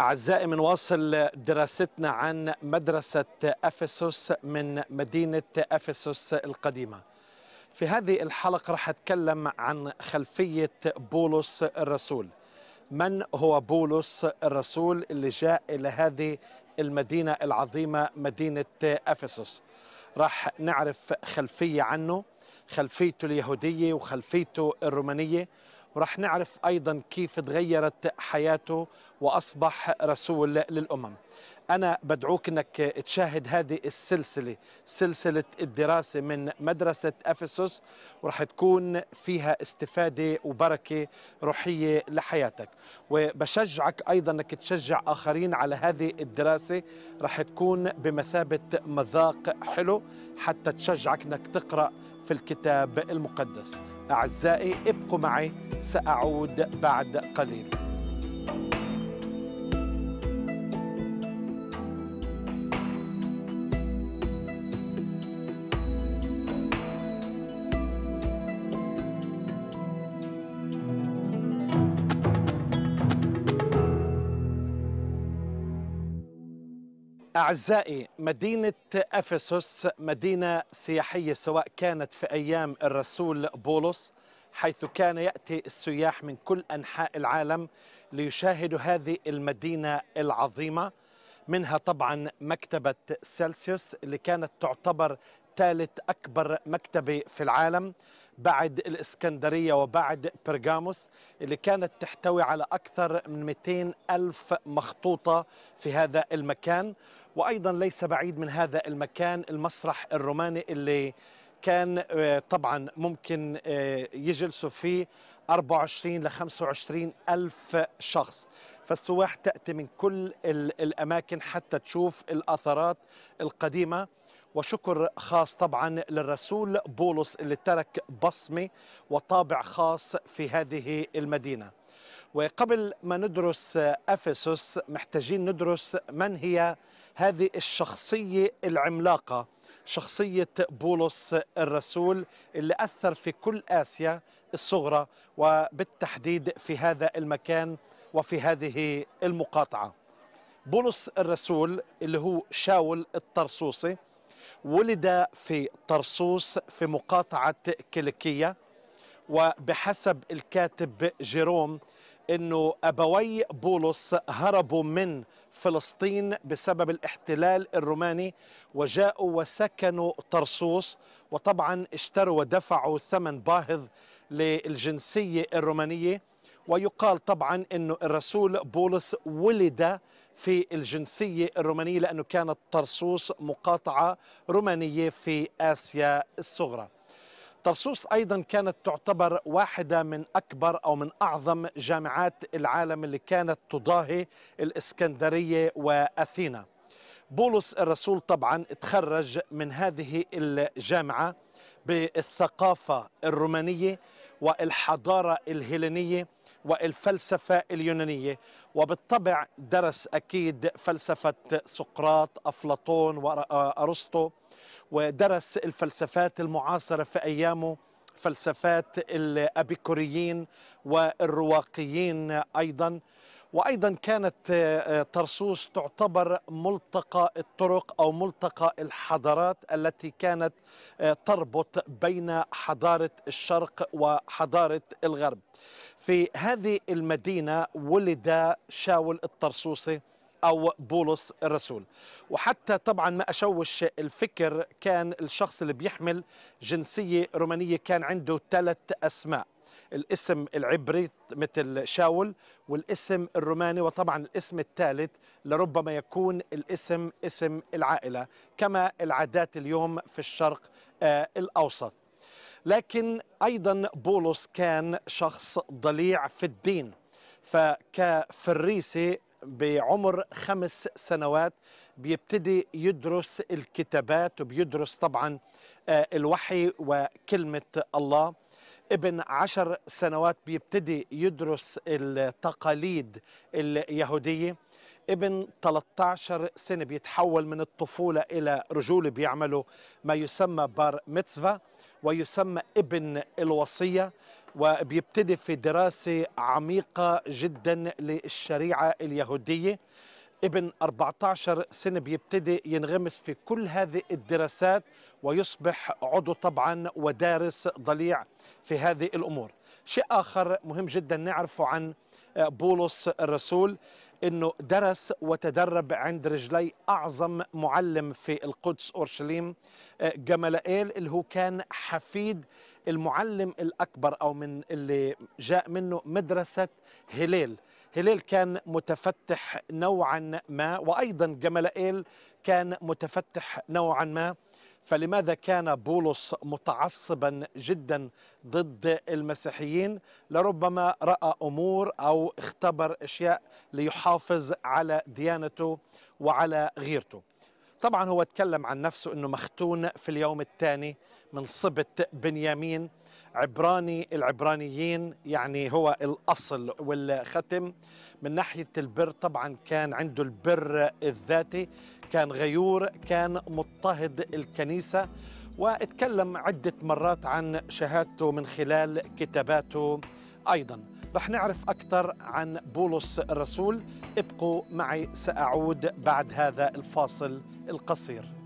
أعزائي من واصل دراستنا عن مدرسة أفسس من مدينة أفسس القديمة في هذه الحلقة رح أتكلم عن خلفية بولس الرسول من هو بولس الرسول اللي جاء إلى هذه المدينة العظيمة مدينة أفسس راح نعرف خلفية عنه خلفيته اليهودية وخلفيته الرومانية ورح نعرف أيضا كيف تغيرت حياته وأصبح رسول للأمم أنا بدعوك أنك تشاهد هذه السلسلة سلسلة الدراسة من مدرسة أفسس ورح تكون فيها استفادة وبركة روحية لحياتك وبشجعك أيضا أنك تشجع آخرين على هذه الدراسة رح تكون بمثابة مذاق حلو حتى تشجعك أنك تقرأ في الكتاب المقدس أعزائي ابقوا معي سأعود بعد قليل أعزائي مدينة أفسس مدينة سياحية سواء كانت في أيام الرسول بولس حيث كان يأتي السياح من كل أنحاء العالم ليشاهدوا هذه المدينة العظيمة منها طبعا مكتبة سلسيوس اللي كانت تعتبر ثالث أكبر مكتبة في العالم بعد الإسكندرية وبعد برغاموس اللي كانت تحتوي على أكثر من 200 ألف مخطوطة في هذا المكان وايضا ليس بعيد من هذا المكان المسرح الروماني اللي كان آه، طبعا ممكن آه، يجلسوا فيه 24 ل 25 ألف شخص فالسواح تأتي من كل الأماكن حتى تشوف الأثرات القديمة وشكر خاص طبعا للرسول بولس اللي ترك بصمة وطابع خاص في هذه المدينة وقبل ما ندرس افسس محتاجين ندرس من هي هذه الشخصيه العملاقه شخصيه بولس الرسول اللي اثر في كل اسيا الصغرى وبالتحديد في هذا المكان وفي هذه المقاطعه بولس الرسول اللي هو شاول الطرسوسي ولد في طرسوس في مقاطعه كيليكيه وبحسب الكاتب جيروم انه ابوي بولس هربوا من فلسطين بسبب الاحتلال الروماني وجاءوا وسكنوا طرسوس وطبعا اشتروا ودفعوا ثمن باهظ للجنسيه الرومانيه ويقال طبعا انه الرسول بولس ولد في الجنسيه الرومانيه لانه كانت طرسوس مقاطعه رومانيه في اسيا الصغرى طرسوس ايضا كانت تعتبر واحده من اكبر او من اعظم جامعات العالم اللي كانت تضاهي الاسكندريه واثينا بولس الرسول طبعا تخرج من هذه الجامعه بالثقافه الرومانيه والحضاره الهيلينيه والفلسفه اليونانيه وبالطبع درس اكيد فلسفه سقراط افلاطون وارسطو آه، ودرس الفلسفات المعاصرة في أيامه فلسفات الأبيكوريين والرواقيين أيضا وأيضا كانت آه، آه، طرسوس تعتبر ملتقى الطرق أو ملتقى الحضارات التي كانت آه، تربط بين حضارة الشرق وحضارة الغرب في هذه المدينة ولد شاول الطرسوسي أو بولس الرسول وحتى طبعا ما أشوش الفكر كان الشخص اللي بيحمل جنسية رومانية كان عنده ثلاث أسماء الاسم العبري مثل شاول والاسم الروماني وطبعا الاسم الثالث لربما يكون الاسم اسم العائلة كما العادات اليوم في الشرق آه، الأوسط لكن أيضا بولس كان شخص ضليع في الدين فكفريسي بعمر خمس سنوات بيبتدي يدرس الكتابات وبيدرس طبعا آه، الوحي وكلمة الله ابن عشر سنوات بيبتدي يدرس التقاليد اليهودية ابن 13 سنة بيتحول من الطفولة إلى رجولة بيعملوا ما يسمى بار ميتسفا ويسمى ابن الوصية وبيبتدي في دراسة عميقة جدا للشريعة اليهودية ابن 14 سنة بيبتدي ينغمس في كل هذه الدراسات ويصبح عضو طبعا ودارس ضليع في هذه الأمور شيء آخر مهم جدا نعرفه عن آه، بولس الرسول أنه درس وتدرب عند رجلي أعظم معلم في القدس أورشليم آه، جمالائيل اللي هو كان حفيد المعلم الأكبر أو من اللي جاء منه مدرسة هلال هلال كان متفتح نوعا ما وأيضا جملائيل كان متفتح نوعا ما فلماذا كان بولس متعصبا جدا ضد المسيحيين لربما راى امور او اختبر اشياء ليحافظ على ديانته وعلى غيرته طبعا هو تكلم عن نفسه انه مختون في اليوم الثاني من صبت بنيامين عبراني العبرانيين يعني هو الاصل والختم من ناحيه البر طبعا كان عنده البر الذاتي كان غيور كان مضطهد الكنيسه واتكلم عده مرات عن شهادته من خلال كتاباته ايضا رح نعرف اكثر عن بولس الرسول ابقوا معي ساعود بعد هذا الفاصل القصير